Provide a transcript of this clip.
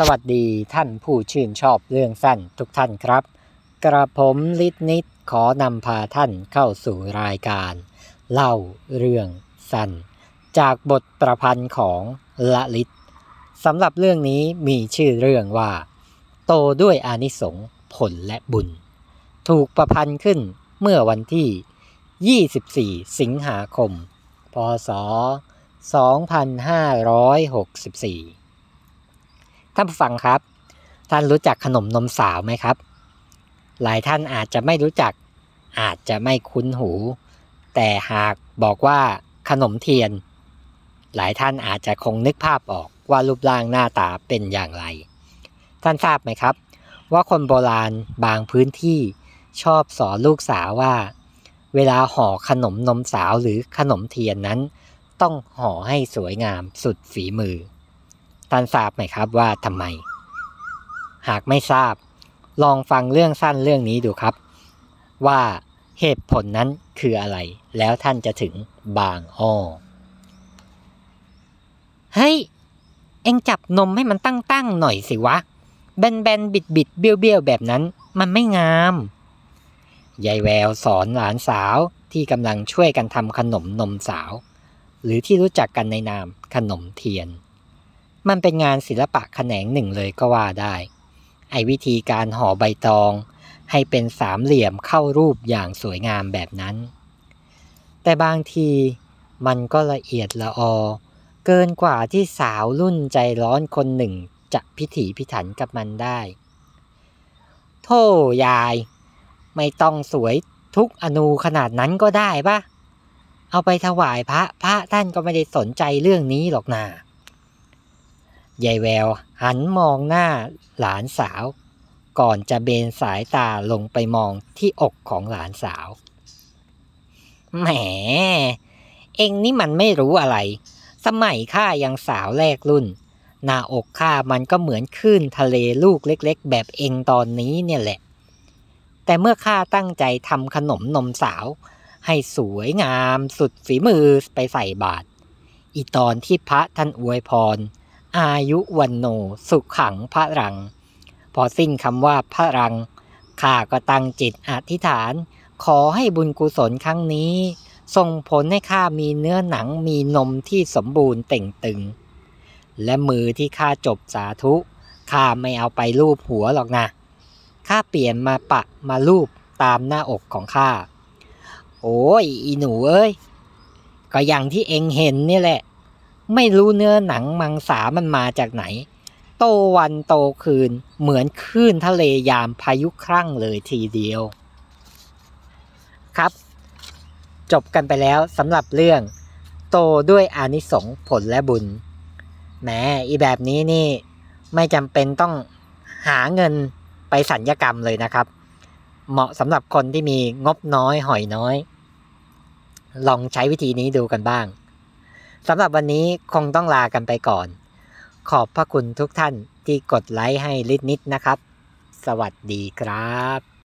สวัสดีท่านผู้ชื่นชอบเรื่องสั้นทุกท่านครับ กระผมลิทนิดขอนำพาท่านเข้าสู่รายการ เล่าเรื่องสั้น จากบทประพันธ์ของละลิตสำหรับเรื่องนี้มีชื่อเรื่องว่า โตด้วยอานิสงผลและบุญ ถูกประพันธ์ขึ้นเมื่อวันที่ 24 สิงหาคม พศ 2564ท่านผู้ฟังครับ ท่านรู้จักขนมนมสาวไหมครับ หลายท่านอาจจะไม่รู้จัก อาจจะไม่คุ้นหู แต่หากบอกว่า ขนมเทียน หลายท่านอาจจะคงนึกภาพออกว่ารูปร่างหน้าตาเป็นอย่างไร ท่านทราบไหมครับ ว่าคนโบราณบางพื้นที่ชอบสอนลูกสาวว่า เวลาห่อขนมนมสาวหรือขนมเทียนนั้น ต้องห่อให้สวยงามสุดฝีมือท่านทราบไหมครับว่าทำไม หากไม่ทราบ ลองฟังเรื่องสั้นเรื่องนี้ดูครับ ว่าเหตุผลนั้นคืออะไรแล้วท่านจะถึงบางอ้อ เฮ้ย เอ็งจับนมให้มันตั้งๆหน่อยสิวะแบนๆ บิดๆเบี้ยวๆ แบบนั้นมันไม่งาม ยายแววสอนหลานสาวที่กำลังช่วยกันทำขนมนมสาว หรือที่รู้จักกันในนามขนมเทียนมันเป็นงานศิลปะแขนงหนึ่งเลยก็ว่าได้ ไอ้วิธีการห่อใบตอง ให้เป็นสามเหลี่ยมเข้ารูปอย่างสวยงามแบบนั้น แต่บางทีมันก็ละเอียดละออ เกินกว่าที่สาวรุ่นใจร้อนคนหนึ่งจะพิถีพิถันกับมันได้โธ่ยาย ไม่ต้องสวยทุกอนูขนาดนั้นก็ได้ปะเอาไปถวายพระพระท่านก็ไม่ได้สนใจเรื่องนี้หรอกนาะยายแววหันมองหน้าหลานสาว ก่อนจะเบนสายตาลงไปมองที่อกของหลานสาว แหม เองนี่มันไม่รู้อะไร สมัยข้ายังสาวแรกรุ่น หน้าอกข้ามันก็เหมือนคลื่นทะเลลูกเล็ก ๆ แบบเองตอนนี้เนี่ยแหละ แต่เมื่อข้าตั้งใจทำขนมนมสาว ให้สวยงามสุดฝีมือไปใส่บาทอีตอนที่พระท่านอวยพรอายุวันโนสุขขังพระรัง พอสิ้นคำว่าพระรังข้าก็ตั้งจิตอธิษฐาน ขอให้บุญกุศลครั้งนี้ส่งผลให้ข้ามีเนื้อหนังมีนมที่สมบูรณ์เต่งตึง และมือที่ข้าจบสาธุ ข้าไม่เอาไปรูปหัวหรอกนะ ข้าเปลี่ยนมาปะมารูปตามหน้าอกของข้า โอ้ยอีหนูเอ้ยก็อย่างที่เองเห็นนี่แหละไม่รู้เนื้อหนังมังสามันมาจากไหน โตวันโตคืนเหมือนคลื่นทะเลยามพายุครั่งเลยทีเดียว ครับ จบกันไปแล้วสำหรับเรื่อง โตด้วยอานิสงส์ผลและบุญแหมอีแบบนี้นี่ไม่จำเป็นต้องหาเงินไปสัญญกรรมเลยนะครับ เหมาะสำหรับคนที่มีงบน้อยหอยน้อย ลองใช้วิธีนี้ดูกันบ้างสำหรับวันนี้คงต้องลากันไปก่อน ขอบพระคุณทุกท่านที่กดไลค์ให้ลิดนิดนะครับ สวัสดีครับ